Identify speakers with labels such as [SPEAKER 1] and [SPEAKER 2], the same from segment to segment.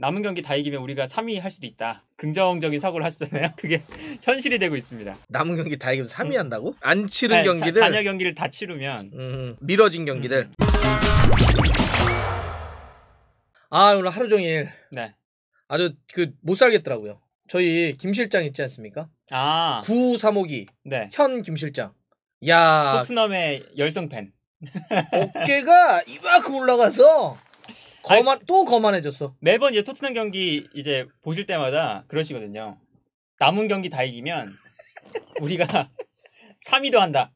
[SPEAKER 1] 남은 경기 다 이기면 우리가 3위 할 수도 있다. 긍정적인 사고를 하셨잖아요. 그게 현실이 되고 있습니다. 남은 경기 다 이기면 3위 음. 한다고? 안 치른 네, 경기들 자, 잔여 경기를 다 치르면 음,
[SPEAKER 2] 미뤄진 경기들. 음.
[SPEAKER 1] 아 오늘 하루 종일
[SPEAKER 2] 네. 아주 그 못 살겠더라고요. 저희 김 실장 있지 않습니까? 아. 구3 5기 네. 현김 실장.
[SPEAKER 1] 야. 토트넘의 열성 팬.
[SPEAKER 2] 어깨가 이만큼 올라가서
[SPEAKER 1] 거만 또 거만해졌어. 매번 이제 토트넘 경기 이제 보실 때마다 그러시거든요. 남은 경기 다 이기면 우리가 3위도 한다.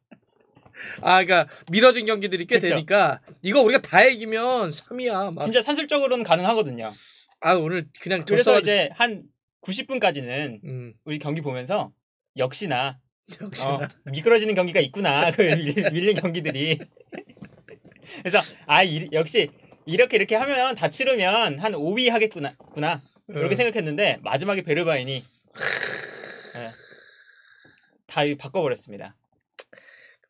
[SPEAKER 1] 아, 그러니까 미뤄진 경기들이 꽤 그쵸? 되니까 이거 우리가 다 이기면 3위야. 막. 진짜 산술적으로는 가능하거든요. 아, 오늘 그냥 그래서 이제 한 90분까지는 음, 우리 경기 보면서 역시나 역시 어, 미끄러지는 경기가 있구나. 그 밀- 밀린 경기들이. 그래서 아 이- 역시 이렇게 이렇게 하면 다 치르면 한 5위 하겠구나. 구나. 이렇게 예. 생각했는데 마지막에 베르바인이 네. 다 바꿔버렸습니다.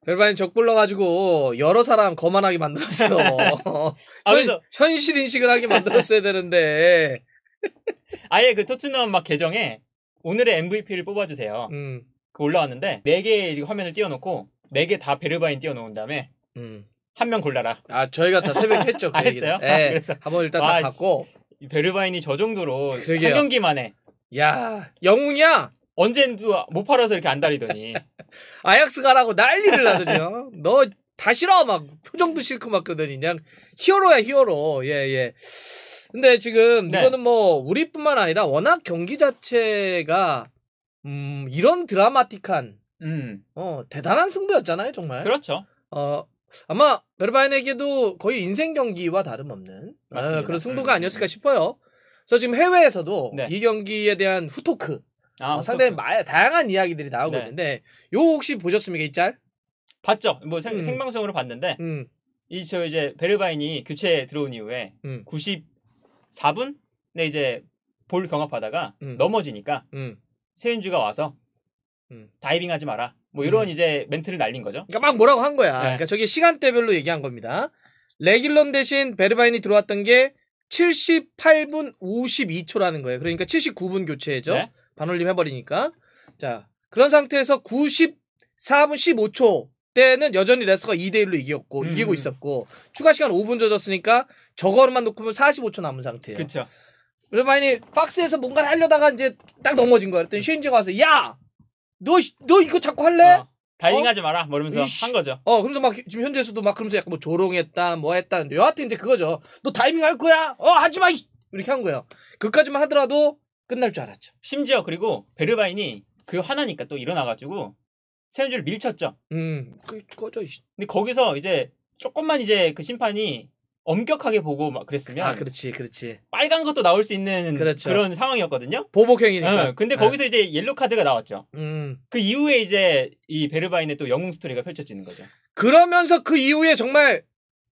[SPEAKER 2] 베르바인 적불러가지고 여러 사람 거만하게 만들었어.
[SPEAKER 1] 아, 그래서 현실 인식을 하게 만들었어야 되는데. 아예 그 토트넘 막 계정에 오늘의 MVP를 뽑아주세요. 음. 그 올라왔는데 4개 화면을 띄워놓고 4개 다 베르바인 띄워놓은 다음에 음. 한명 골라라. 아 저희가 다 새벽 했죠. 아, 그 아, 했어요? 네, 아, 그래서 한번 일단 와, 다 아, 갖고 베르바인이 저 정도로 그러게요. 한 경기만에 야 영웅이야. 언젠 도못 팔아서 이렇게 안달이더니 아약스 가라고 난리를 나더니너 다 싫어 막
[SPEAKER 2] 표정도 싫고 막 그러더니 그냥 히어로야 히어로. 예 예. 근데 지금 네. 이거는 뭐 우리뿐만 아니라 워낙 경기 자체가 음 이런 드라마틱한 음. 어 대단한 승부였잖아요 정말. 그렇죠. 어 아마 베르바인에게도 거의 인생 경기와 다름없는 아, 그런 승부가 음. 아니었을까 싶어요. 그래서 지금 해외에서도 네. 이 경기에 대한 후토크 아, 어, 상당히 마, 다양한 이야기들이
[SPEAKER 1] 나오고 네. 있는데 요 혹시 보셨습니까 이 짤? 봤죠. 뭐 생, 음. 방송으로 봤는데 음. 이저 이제 베르바인이 교체에 들어온 이후에 음. 94분에 이제 볼 경합하다가 음. 넘어지니까 음. 세윤주가 와서 다이빙하지 마라. 뭐 이런 음. 이제 멘트를 날린 거죠. 그러니까 막 뭐라고 한 거야. 네. 그러니까
[SPEAKER 2] 저게 시간대별로 얘기한 겁니다. 레길론 대신 베르바인이 들어왔던 게 78분 52초라는 거예요. 그러니까 79분 교체죠. 네. 반올림 해버리니까. 자 그런 상태에서 94분 15초 때는 여전히 레스가 2대1로 이겼고 음. 이기고 있었고 추가 시간 5분 젖었으니까 저거만 놓고 보면 45초 남은 상태예요. 그렇죠. 베르바인이 박스에서 뭔가를 하려다가 이제 딱 넘어진 거야. 그랬더니 음. 쉐인즈가 와서 야 너, 너 이거 자꾸 할래? 어, 다이빙하지 어? 마라. 뭐이러면서 한 거죠. 어, 그러면서 막 지금 현재에서도 막 그러면서 약간 뭐 조롱했다, 뭐 했다. 근데 여하튼 이제 그거죠. 너 다이빙 할 거야? 어, 하지 마! 이렇게 한 거예요.
[SPEAKER 1] 그까지만 하더라도 끝날 줄 알았죠. 심지어 그리고 베르바인이 그 화나니까 또 일어나가지고 세운주를 밀쳤죠. 음, 그, 거죠. 근데 거기서 이제 조금만 이제 그 심판이 엄격하게 보고 막 그랬으면 아 그렇지 그렇지 빨간 것도 나올 수 있는 그렇죠. 그런 상황이었거든요 보복형이니까 응, 근데 네. 거기서 네. 이제 옐로 카드가 나왔죠 음. 그 이후에 이제 이 베르바인의 또 영웅 스토리가 펼쳐지는 거죠 그러면서 그 이후에 정말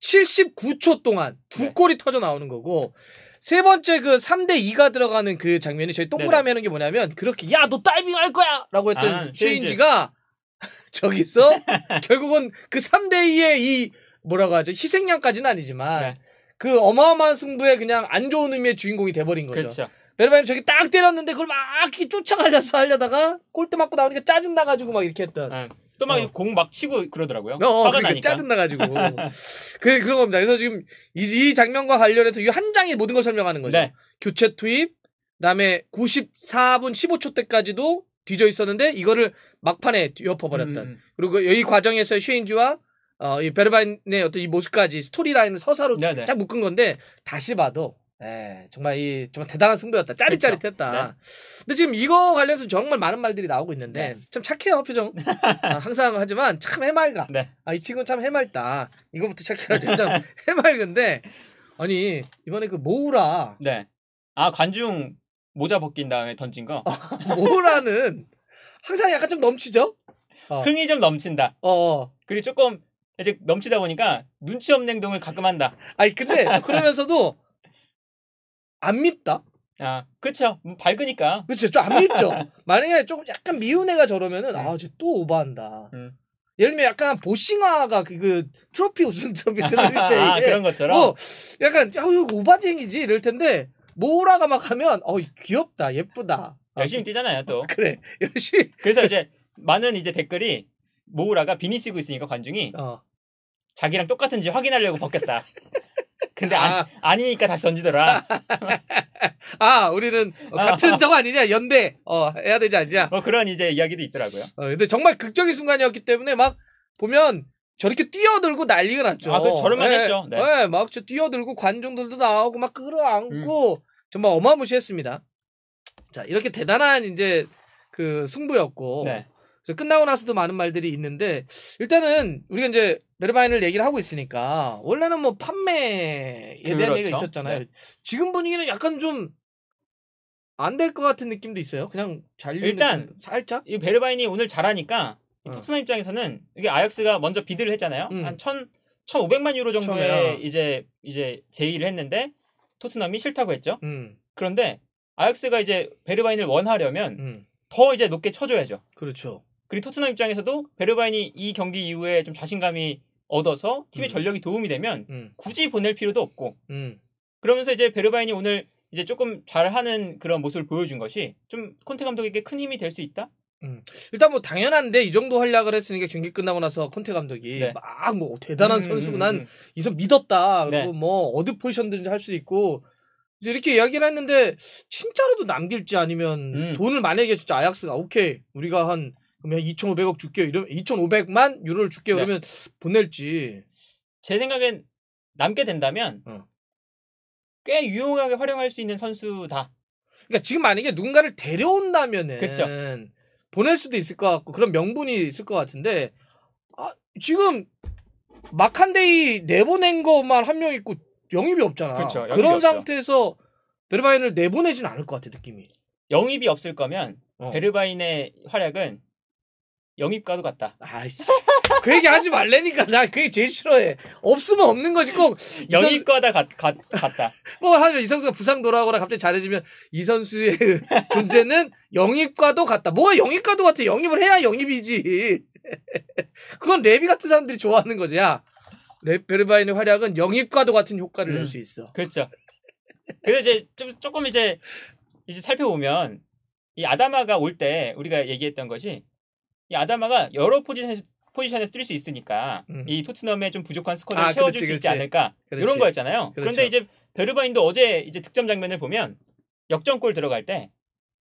[SPEAKER 2] 79초 동안 두 네. 골이 터져 나오는 거고 세 번째 그 3대 2가 들어가는 그 장면이 저희 동그라미 네네. 하는 게 뭐냐면 그렇게 야너 다이빙 할 거야라고 했던 아, 최인지가 네, 저기서 결국은 그 3대 2의 이 뭐라고 하죠? 희생양까지는 아니지만 네. 그 어마어마한 승부에 그냥 안 좋은 의미의 주인공이 돼버린 거죠. 그렇죠. 베르바님 저기 딱 때렸는데 그걸 막 쫓아가려서 하려다가 골대 맞고 나오니까 짜증 나가지고 막 이렇게 했던. 네.
[SPEAKER 1] 또막 공막 어. 치고 그러더라고요. 어, 화가 나니까 짜증 나가지고.
[SPEAKER 2] 그 그런 겁니다. 그래서 지금 이, 이 장면과 관련해서 이 한 장이 모든 걸 설명하는 거죠. 네. 교체 투입, 그다음에 94분 15초 때까지도 뒤져 있었는데 이거를 막판에 엎어버렸던. 음. 그리고 이 과정에서 쉐인즈와 어, 이베르바인의 어떤 이 모습까지 스토리라인을 서사로 네네. 네. 쫙 묶은 건데 다시 봐도 예, 정말 이 정말 대단한 승부였다. 짜릿짜릿했다. 그렇죠. 네. 근데 지금 이거 관련해서 정말 많은 말들이 나오고 있는데 네. 참 착해요 표정. 아, 항상 하지만 참 해맑아. 네. 아, 이 친구는 참 해맑다. 이거부터 착해가지고 참 해맑은데 아니 이번에 그 모우라. 네. 아
[SPEAKER 1] 관중 모자 벗긴 다음에 던진 거. 어, 모우라는 항상 약간 좀 넘치죠. 어. 흥이 좀 넘친다. 어. 어. 그리고 조금 이제 넘치다 보니까 눈치 없는 행동을 가끔 한다. 아니 근데 그러면서도 안 밉다. 아, 그쵸. 뭐 밝으니까. 그쵸. 좀 안 밉죠. 만약에 조금 약간 미운 애가 저러면은,
[SPEAKER 2] 아, 쟤또 네. 오버한다. 음. 예를 들면 약간 보싱아가 그, 그 트로피 우승 트로피 들을 때. 아, 그런 것처럼? 뭐, 약간, 야, 아, 이거 오바쟁이지. 이럴 텐데, 모라가
[SPEAKER 1] 막 하면, 어, 귀엽다. 예쁘다. 열심히 뛰잖아요, 또. 어, 그래. 열심히. 그래서 이제, 많은 이제 댓글이, 모우라가 비니 쓰고 있으니까 관중이 어. 자기랑 똑같은지 확인하려고 벗겼다. 근데 아. 아니, 니니까 다시 던지더라. 아, 우리는 어. 같은 저거 아니냐, 연대, 어, 해야 되지 않냐. 뭐 그런 이제 이야기도 있더라고요.
[SPEAKER 2] 어, 근데 정말 극적인 순간이었기 때문에 막 보면 저렇게 뛰어들고 난리가 났죠. 아, 그 저렴만 네, 예. 했죠. 네. 네막 예, 뛰어들고 관중들도 나오고 막 끌어안고 음. 정말 어마무시했습니다. 자, 이렇게 대단한 이제 그 승부였고 네. 그래서 끝나고 나서도 많은 말들이 있는데 일단은 우리가 이제 베르바인을 얘기를 하고 있으니까 원래는 뭐 판매에 대한 그렇죠. 얘기가 있었잖아요. 네. 지금 분위기는 약간 좀 안 될 것
[SPEAKER 1] 같은 느낌도 있어요. 그냥 잘 일단 살짝 이 베르바인이 오늘 잘하니까 어. 톡스나 입장에서는 이게 아약스가 먼저 비드를 했잖아요. 음. 한 천, 1,500만 유로 정도에 아. 이제 이제 제의를 했는데 토트넘이 싫다고 했죠. 음. 그런데 아약스가 이제 베르바인을 원하려면 음. 더 이제 높게 쳐줘야죠. 그렇죠. 그리고 토트넘 입장에서도 베르바인이 이 경기 이후에 좀 자신감이 얻어서 팀의 음. 전력이 도움이 되면 음. 굳이 보낼 필요도 없고 음. 그러면서 이제 베르바인이 오늘 이제 조금 잘하는 그런 모습을 보여준 것이 좀 콘테 감독에게 큰 힘이 될 수 있다. 음. 일단 뭐 당연한데 이 정도 활약을 했으니까 경기 끝나고 나서 콘테 감독이 네.
[SPEAKER 2] 막뭐 대단한 음, 선수고 음, 난이 음, 음. 선 믿었다 그리고 네. 뭐 어드 포지션든지 할수 있고 이제 이렇게 이야기를 했는데 진짜로도 남길지 아니면 돈을 만약에 진짜 아약스가 오케이 우리가 한
[SPEAKER 1] 그러면 2,500억 줄게요. 이러면 2,500만 유로를 줄게요. 네. 그러면 보낼지. 제 생각엔 남게 된다면 어. 꽤 유용하게 활용할 수 있는 선수다. 그러니까 지금 만약에 누군가를 데려온다면은 그쵸. 보낼 수도 있을 것
[SPEAKER 2] 같고 그런 명분이 있을 것 같은데 아, 지금 마칸데이 내보낸 것만 한 명 있고 영입이 없잖아. 그쵸, 영입이 그런 없죠. 상태에서 베르바인을 내보내진 않을 것 같아
[SPEAKER 1] 느낌이. 영입이 없을 거면 어. 베르바인의 활약은 영입과도 같다. 아이씨. 그 얘기 하지 말래니까 나 그게 제일 싫어해.
[SPEAKER 2] 없으면 없는 거지 꼭 영입과다 같, 같, 같다. 뭐 하면 이 선수가 부상 돌아오거나 갑자기 잘해지면 이 선수의 존재는 영입과도 같다. 뭐가 영입과도 같아? 영입을 해야 영입이지. 그건 레비 같은 사람들이 좋아하는 거지. 야, 베르바인의
[SPEAKER 1] 활약은 영입과도 같은 효과를 낼수 음. 있어. 그렇죠. 그래서 이제 좀 조금 이제 이제 살펴보면 이 아다마가 올 때 우리가 얘기했던 것이 이 아다마가 여러 포지션에서 포지션에서 뛸 수 있으니까 음. 이 토트넘의 좀 부족한 스쿼드를 아, 채워줄 그렇지, 수 있지 그렇지. 않을까 그렇지. 이런 거였잖아요. 그렇죠. 그런데 이제 베르바인도 어제 이제 득점 장면을 보면 역전골 들어갈 때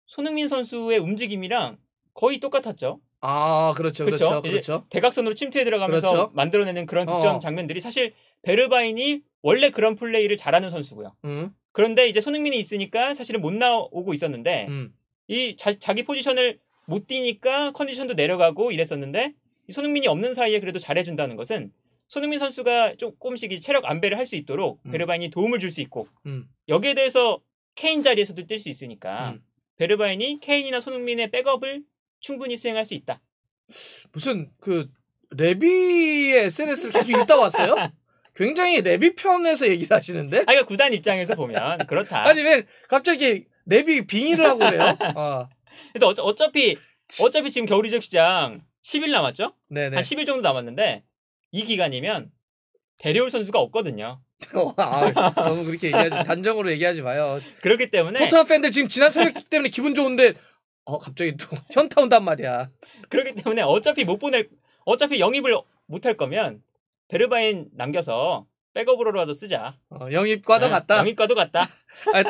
[SPEAKER 1] 손흥민 선수의 움직임이랑 거의 똑같았죠. 아 그렇죠 그렇죠 그렇죠, 그렇죠. 대각선으로 침투에 들어가면서 그렇죠. 만들어내는 그런 어, 득점 어. 장면들이 사실 베르바인이 원래 그런 플레이를 잘하는 선수고요. 음. 그런데 이제 손흥민이 있으니까 사실은 못 나오고 있었는데 음. 이 자, 기 포지션을 못 뛰니까 컨디션도 내려가고 이랬었는데 손흥민이 없는 사이에 그래도 잘해준다는 것은 손흥민 선수가 조금씩 체력 안배를 할 수 있도록 음. 베르바인이 도움을 줄 수 있고 음. 여기에 대해서 케인 자리에서도 뛸 수 있으니까 음. 베르바인이 케인이나 손흥민의 백업을 충분히 수행할 수 있다.
[SPEAKER 2] 무슨 그 레비의 SNS를 계속 읽다 왔어요?
[SPEAKER 1] 굉장히 레비 편에서 얘기를 하시는데? 아, 그러니까 구단 입장에서 보면 그렇다. 아니 왜 갑자기 레비 빙의를 하고 그래요? 어. 그래서 어차, 어차피 어차피 지금 겨울 이적 시장 10일 남았죠? 네네. 한 10일 정도 남았는데 이 기간이면 데려올 선수가 없거든요.
[SPEAKER 2] 어, 아, 너무
[SPEAKER 1] 그렇게 얘기하지 단정으로 얘기하지 마요. 그렇기 때문에 토트넘 팬들 지금 지난 새벽 때문에 기분 좋은데 어 갑자기 또 현타 온단 말이야. 그렇기 때문에 어차피 못 보낼 어차피 영입을 못 할 거면 베르바인 남겨서 백업으로라도 쓰자. 어, 영입과도 네, 같다. 영입과도 같다.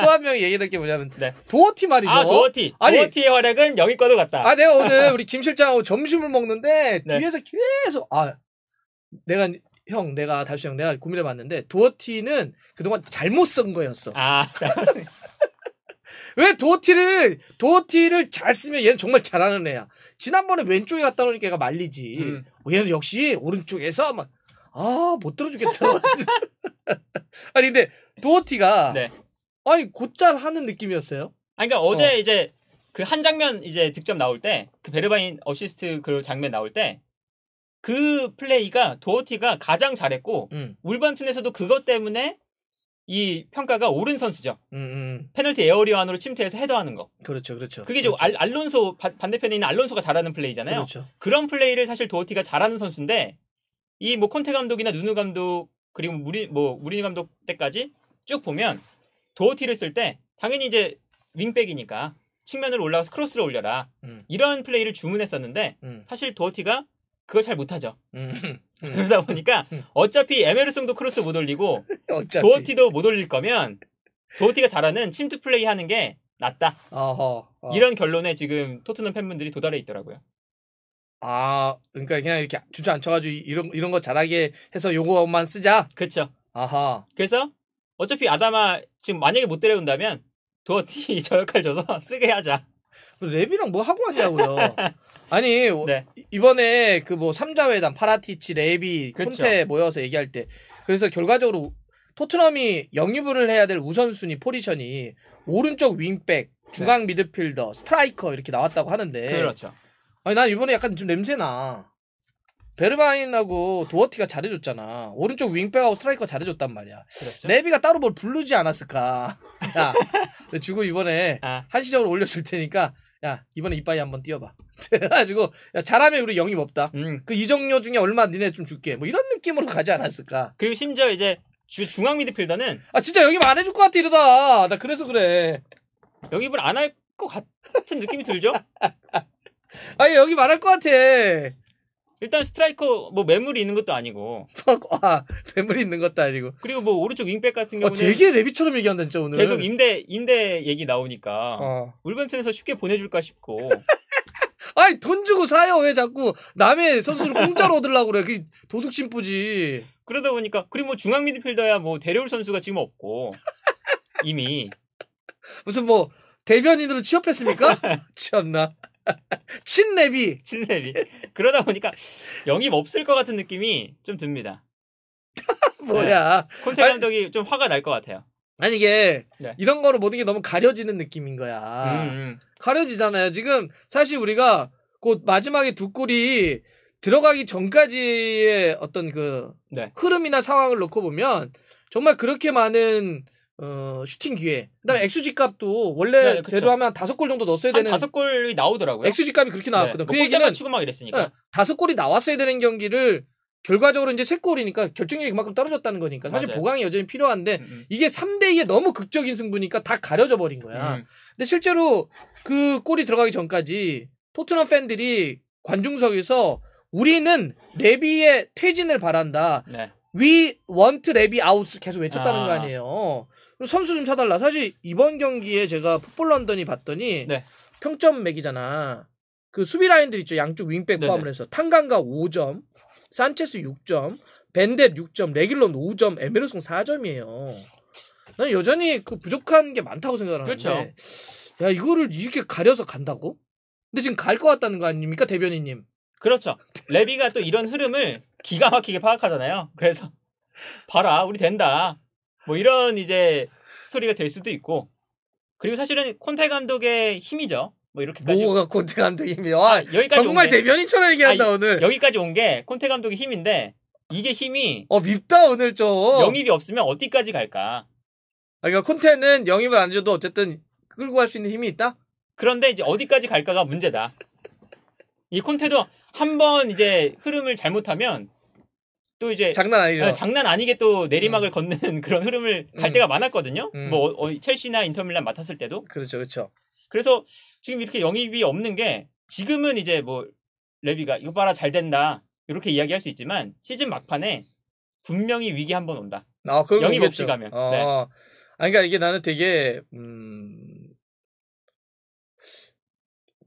[SPEAKER 1] 또한 명이 얘기 할게 뭐냐면 네. 도어티 말이죠. 아 도어티. 아니, 도어티의 활약은 영입과도 같다. 아 내가 네, 오늘 우리
[SPEAKER 2] 김 실장하고 점심을 먹는데 네. 뒤에서 계속 아 내가 형 내가 다시 형 내가 고민해봤는데 도어티는 그동안 잘못 쓴 거였어. 아. 왜 도어티를 도어티를 잘 쓰면 얘는 정말 잘하는 애야. 지난번에 왼쪽에 갔다 오니까 얘가 말리지. 음. 어, 얘는 역시 오른쪽에서 막아못 들어주겠다.
[SPEAKER 1] 아니 근데 도어티가 네. 아니 곧잘 하는 느낌이었어요. 아니 그러니까 어제 어. 이제 그 한 장면 이제 득점 나올 때 그 베르바인 어시스트 그 장면 나올 때 그 플레이가 도어티가 가장 잘했고 음. 울반툰에서도 그것 때문에 이 평가가 옳은 선수죠. 음, 음, 음. 페널티 에어리완으로 침투해서 헤더하는 거.
[SPEAKER 2] 그렇죠, 그렇죠. 그게 그렇죠.
[SPEAKER 1] 알, 론소 반대편에 있는 알론소가 잘하는 플레이잖아요. 그렇죠. 그런 플레이를 사실 도어티가 잘하는 선수인데 이뭐 콘테 감독이나 누누 감독 그리고 무리 뭐 무리니 감독 때까지 쭉 보면 도어티를 쓸 때 당연히 이제 윙백이니까 측면으로 올라가서 크로스를 올려라 음. 이런 플레이를 주문했었는데 음. 사실 도어티가 그걸 잘 못하죠. 음. 음. 그러다 보니까 음. 어차피 에메르송도 크로스 못 올리고 도어티도 못 올릴 거면 도어티가 잘하는 침투 플레이 하는 게 낫다. 어허, 어. 이런 결론에 지금 토트넘 팬분들이 도달해 있더라고요. 아, 그러니까 그냥 이렇게 주저앉혀가지고 이런 이런 거 잘하게 해서 요거만 쓰자. 그렇죠. 아하. 그래서 어차피 아담아 지금 만약에 못 데려온다면 도어티 저 역할 줘서 쓰게 하자. 랩이랑 뭐 하고 왔냐고요. 아니
[SPEAKER 2] 네. 이번에 그뭐 삼자회담 파라티치 레비 그렇죠. 콘테 모여서 얘기할 때 그래서 결과적으로 토트넘이 영입을 해야 될 우선순위 포지션이 오른쪽 윙백, 중앙 네. 미드필더, 스트라이커 이렇게 나왔다고 하는데 그렇죠. 아니 난 이번에 약간 좀 냄새 나. 베르바인하고 도어티가 잘해줬잖아. 오른쪽 윙백하고 스트라이커 잘해줬단 말이야. 그렇죠? 네비가 따로 뭘 부르지 않았을까. 야, 주고 이번에 아. 한시적으로 올려줄 테니까 야 이번에 이빠이 한번 뛰어봐. 그래가지고 야, 잘하면 우리 영입 없다. 음. 그이정료 중에 얼마 니네 좀 줄게. 뭐 이런 느낌으로 가지 않았을까. 그리고
[SPEAKER 1] 심지어 이제 주, 중앙 미드필더는
[SPEAKER 2] 아 진짜 영입 안 해줄 것 같아 이러다. 나 그래서 그래.
[SPEAKER 1] 영입을 안 할 것 같은 느낌이 들죠? 아니 영입 안 할 것 같아. 일단 스트라이커 뭐 매물이 있는 것도 아니고 아, 매물이 있는 것도 아니고 그리고 뭐 오른쪽 윙백 같은 어, 경우는 아, 되게
[SPEAKER 2] 레비처럼 얘기한다 진짜 오늘 계속
[SPEAKER 1] 임대 임대 얘기 나오니까 어. 울버햄튼에서 쉽게 보내줄까 싶고 아니 돈 주고 사요 왜 자꾸 남의 선수를 공짜로 얻으려고 그래 그 도둑심 보지 그러다 보니까 그리고 뭐 중앙 미드필더야 뭐 데려올 선수가 지금 없고 이미 무슨 뭐 대변인으로 취업했습니까? 취업나 참나 친내비. 친내비. 그러다 보니까 영입 없을 것 같은 느낌이 좀 듭니다.
[SPEAKER 2] 뭐야.
[SPEAKER 1] 네. 콘테 감독이 아니, 좀 화가 날 것 같아요.
[SPEAKER 2] 아니 이게 네. 이런 거로 모든 게 너무 가려지는 느낌인 거야. 음, 음. 가려지잖아요. 지금 사실 우리가 곧 마지막에 두 골이 들어가기 전까지의 어떤 그 네. 흐름이나 상황을 놓고 보면 정말 그렇게 많은 어, 슈팅 기회. 그다음에 음. xg 값도 원래 네, 네 대로 하면 다섯 골 정도 넣었어야 되는 다섯
[SPEAKER 1] 골이 나오더라고요. xg 값이 그렇게 네, 나왔거든. 네, 그 뭐 얘기는 치고 막 이랬으니까.
[SPEAKER 2] 네, 다섯 골이 나왔어야 되는 경기를 결과적으로 이제 세 골이니까 결정력이 그만큼 떨어졌다는 거니까 사실 맞아요. 보강이 여전히 필요한데 음음. 음. 이게 3대 2의 너무 극적인 승부니까 다 가려져 버린 거야. 음. 근데 실제로 그 골이 들어가기 전까지 토트넘 팬들이 관중석에서 우리는 레비의 퇴진을 바란다. 네. 위 원트 레비 아웃을 계속 외쳤다는 아. 거 아니에요. 선수 좀 사달라. 사실 이번 경기에 제가 풋볼 런던이 봤더니 네. 평점 맥이잖아그 수비 라인들 있죠. 양쪽 윙백 포함을 해서 탄강가 5점, 산체스 6점, 벤뎁 6점, 레길론 5점, 에메르송 4점이에요. 난 여전히 그 부족한 게 많다고 생각하는데. 그렇죠. 야 이거를 이렇게 가려서 간다고? 근데 지금 갈 것 같다는 거 아닙니까 대변인님?
[SPEAKER 1] 그렇죠. 레비가 또 이런 흐름을 기가 막히게 파악하잖아요. 그래서 봐라, 우리 된다. 뭐 이런 이제 스토리가 될 수도 있고. 그리고 사실은 콘테 감독의 힘이죠. 뭐 이렇게까지 뭐가 콘테 감독의 힘이야? 아, 아, 여기까지 정말 대변인처럼 얘기한다 아, 오늘. 여기까지 온 게 콘테 감독의 힘인데 이게 힘이 어 밉다 오늘 좀. 영입이 없으면 어디까지 갈까? 아, 그러니까 콘테는 영입을 안 줘도 어쨌든 끌고 갈 수 있는 힘이 있다. 그런데 이제 어디까지 갈까가 문제다. 이 콘테도 한번 이제 흐름을 잘못하면 또 이제 장난 아니죠. 어, 장난 아니게 또 내리막을 음. 걷는 그런 흐름을 음. 갈 음. 때가 많았거든요. 음. 뭐 어, 첼시나 인터밀란 맡았을 때도. 그렇죠, 그렇죠. 그래서 지금 이렇게 영입이 없는 게 지금은 이제 뭐 레비가 이거 봐라 잘 된다 이렇게 이야기할 수 있지만 시즌 막판에 분명히 위기 한 번 온다. 아, 영입 없이 그렇죠. 가면. 아, 네. 아, 그러니까 이게 나는 되게 음...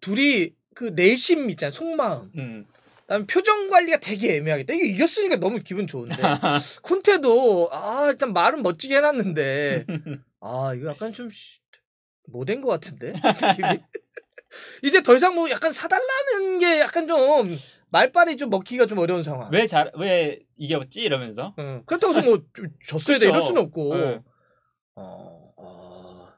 [SPEAKER 2] 둘이 그 내심 있잖아요. 속마음. 음, 음. 난 표정 관리가 되게 애매하겠다. 이게 이겼으니까 너무 기분 좋은데. 콘테도, 아, 일단 말은 멋지게 해놨는데, 아, 이거 약간 좀, 못된것 같은데? 이제 더 이상 뭐 약간 사달라는 게 약간 좀 말빨이 좀 먹기가 좀 어려운 상황.
[SPEAKER 1] 왜 잘, 왜 이겼지? 이러면서. 응. 그렇다고 해서 뭐 졌어야 돼. 이럴 수는 없고. 응.
[SPEAKER 2] 어, 어...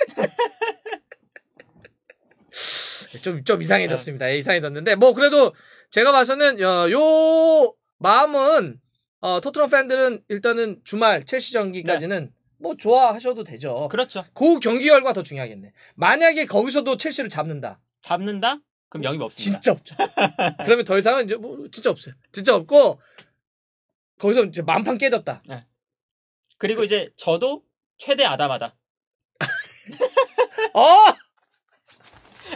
[SPEAKER 2] 좀, 좀 이상해졌습니다. 네. 이상해졌는데, 뭐, 그래도 제가 봐서는, 어, 요, 마음은, 어, 토트넘 팬들은 일단은 주말 첼시 경기까지는 네. 뭐 좋아하셔도 되죠. 그렇죠. 그 경기 결과 더 중요하겠네. 만약에 거기서도 첼시를 잡는다. 잡는다? 그럼 영입 없습니다. 진짜 없죠. 그러면 더 이상은 이제 뭐 진짜 없어요. 진짜 없고 거기서 이제 만판 깨졌다. 네.
[SPEAKER 1] 그리고 이제 저도 최대 아담하다. 어!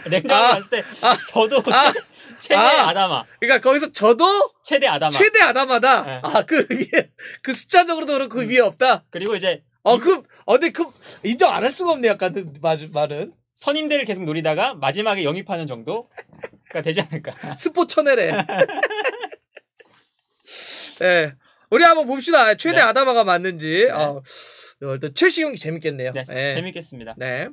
[SPEAKER 1] 냉정하게 아, 봤을 때 아, 저도 아, 최대 아, 다마
[SPEAKER 2] 그러니까 거기서 저도 최대 아다마. 최대 아다마다. 네. 아그 위에 그
[SPEAKER 1] 숫자적으로도 그렇고 그 음. 위에 없다. 그리고 이제 어 그 어, 근데 그 인정 안 할 수가 없네 약간 그 말은. 선임대를 계속 노리다가 마지막에 영입하는 정도가 그러니까 되지 않을까. 스포 츠혜래 네. 예. 우리 한번 봅시다. 최대
[SPEAKER 2] 네. 아다마가 맞는지. 네. 어, 어 일단 최시 경기 재밌겠네요. 네, 예. 재밌겠습니다. 네.